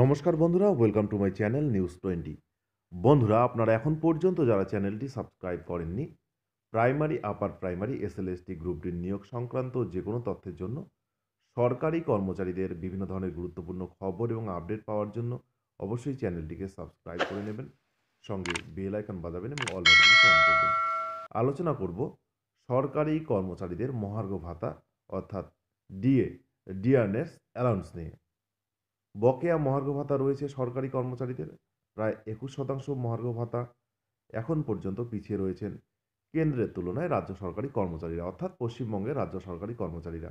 নমস্কার বন্ধুরা welcome to my channel news twenty বন্ধুরা আপনারা এখন পর্যন্ত যারা চ্যানেলটি সাবস্ক্রাইব করেননি প্রাইমারি আপার প্রাইমারি এসএলএসটি গ্রুপটির নিয়োগ সংক্রান্ত যে কোনো তথ্যের জন্য সরকারি কর্মচারীদের বিভিন্ন ধরনের গুরুত্বপূর্ণ খবর এবং আপডেট পাওয়ার জন্য অবশ্যই চ্যানেলটিকে সাবস্ক্রাইব করে নেবেন সঙ্গে বেল আইকন বাজাবেন এবং অল অন করবেন আলোচনা করব সরকারি কর্মচারীদের মহার্ঘ ভাতা অর্থাৎ ডিএ ডিআরএস অ্যালাউন্স নিয়ে বকেয়া মহার্ঘ ভাতা রয়েছে সরকারি কর্মচারীদের প্রায় একুশ শতাংশ মহার্ঘ ভাতা এখন পর্যন্ত পিছিয়ে রয়েছেন কেন্দ্রের তুলনায় রাজ্য সরকারি কর্মচারীরা অর্থাৎ পশ্চিমবঙ্গের রাজ্য সরকারি কর্মচারীরা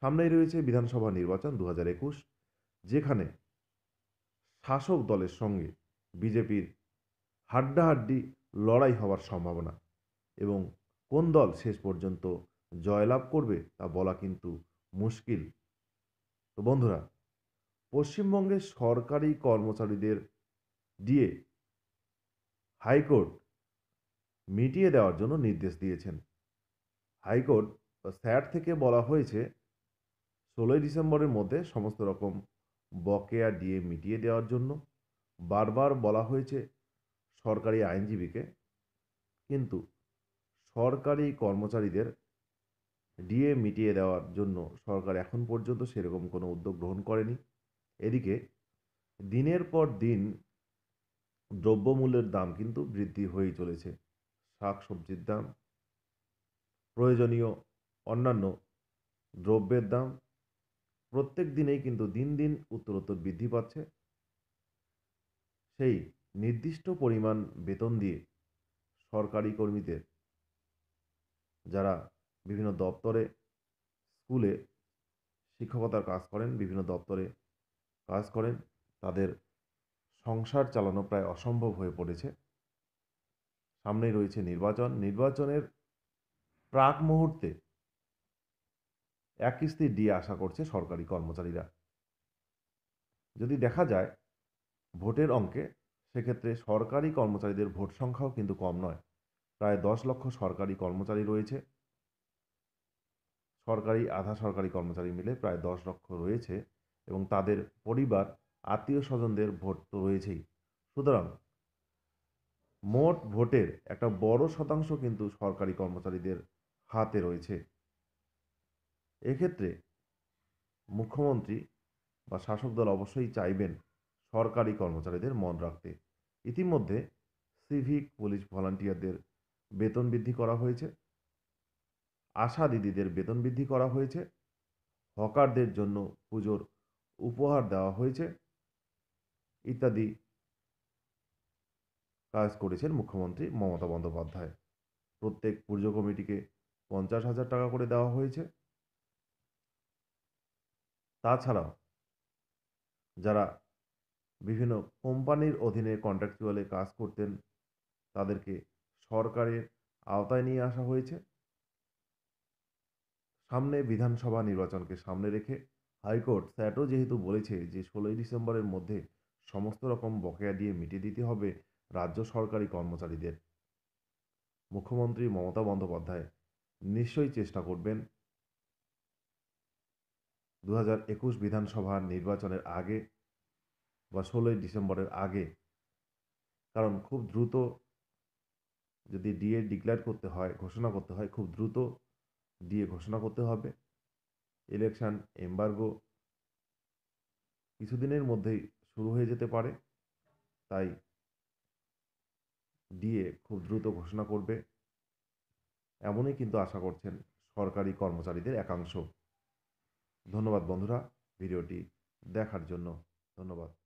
সামনেই রয়েছে বিধানসভা নির্বাচন দু হাজার একুশ যেখানে শাসক দলের সঙ্গে বিজেপির হাড্ডাহাড্ডি লড়াই হওয়ার সম্ভাবনা এবং কোন দল শেষ পর্যন্ত জয়লাভ করবে তা বলা কিন্তু মুশকিল তো বন্ধুরা পশ্চিমবঙ্গের সরকারি কর্মচারীদের দিয়ে হাইকোর্ট মিটিয়ে দেওয়ার জন্য নির্দেশ দিয়েছেন হাইকোর্ট স্যার স্যাট থেকে বলা হয়েছে ষোলোই ডিসেম্বরের মধ্যে সমস্ত রকম বকেয়া দিয়ে মিটিয়ে দেওয়ার জন্য বারবার বলা হয়েছে সরকারি আইনজীবীকে কিন্তু সরকারি কর্মচারীদের ডিএ মিটিয়ে দেওয়ার জন্য সরকার এখন পর্যন্ত সেরকম কোনো উদ্যোগ গ্রহণ করেনি এদিকে দিনের পর দিন দ্রব্যমূল্যের দাম কিন্তু বৃদ্ধি হয়েই চলেছে শাক সবজির দাম প্রয়োজনীয় অন্যান্য দ্রব্যের দাম প্রত্যেক দিনেই কিন্তু দিন দিন উত্তরোত্তর বৃদ্ধি পাচ্ছে সেই নির্দিষ্ট পরিমাণ বেতন দিয়ে সরকারি কর্মীদের যারা বিভিন্ন দপ্তরে স্কুলে শিক্ষকতার কাজ করেন বিভিন্ন দপ্তরে কাজ করেন তাদের সংসার চালানো প্রায় অসম্ভব হয়ে পড়েছে সামনেই রয়েছে নির্বাচন নির্বাচনের প্রাক মুহূর্তে এক কিস্তি দিয়ে আশা করছে সরকারি কর্মচারীরা যদি দেখা যায় ভোটের অঙ্কে সেক্ষেত্রে সরকারি কর্মচারীদের ভোট সংখ্যাও কিন্তু কম নয় প্রায় দশ লক্ষ সরকারি কর্মচারী রয়েছে সরকারি আধা সরকারি কর্মচারী মিলে প্রায় দশ লক্ষ রয়েছে এবং তাদের পরিবার আত্মীয় স্বজনদের ভোট তো রয়েছেই সুতরাং মোট ভোটের একটা বড় শতাংশ কিন্তু সরকারি কর্মচারীদের হাতে রয়েছে এক্ষেত্রে মুখ্যমন্ত্রী বা শাসক দল অবশ্যই চাইবেন সরকারি কর্মচারীদের মন রাখতে ইতিমধ্যে সিভিক পুলিশ ভলান্টিয়ারদের বেতন বৃদ্ধি করা হয়েছে আশা দিদিদের বেতন বৃদ্ধি করা হয়েছে হকারদের জন্য পুজোর উপহার দেওয়া হয়েছে ইত্যাদি কাজ করেছেন মুখ্যমন্ত্রী মমতা বন্দ্যোপাধ্যায় প্রত্যেক পুজো কমিটিকে পঞ্চাশ হাজার টাকা করে দেওয়া হয়েছে তাছাড়াও যারা বিভিন্ন কোম্পানির অধীনে কন্ট্রাক্টুয়ালে কাজ করতেন তাদেরকে সরকারের আওতায় নিয়ে আসা হয়েছে সামনে বিধানসভা নির্বাচনকে সামনে রেখে হাইকোর্ট স্যাটও যেহেতু বলেছে যে ষোলোই ডিসেম্বরের মধ্যে সমস্ত রকম বকেয়া দিয়ে মিটিয়ে দিতে হবে রাজ্য সরকারি কর্মচারীদের মুখ্যমন্ত্রী মমতা বন্দ্যোপাধ্যায় নিশ্চয়ই চেষ্টা করবেন দু একুশ বিধানসভা নির্বাচনের আগে বা ষোলোই ডিসেম্বরের আগে কারণ খুব দ্রুত যদি ডিএ ডিক্লেয়ার করতে হয় ঘোষণা করতে হয় খুব দ্রুত ডিএ ঘোষণা করতে হবে ইলেকশান এম্বার্গো কিছুদিনের মধ্যেই শুরু হয়ে যেতে পারে তাই ডিএ খুব দ্রুত ঘোষণা করবে এমনই কিন্তু আশা করছেন সরকারি কর্মচারীদের একাংশ ধন্যবাদ বন্ধুরা ভিডিওটি দেখার জন্য ধন্যবাদ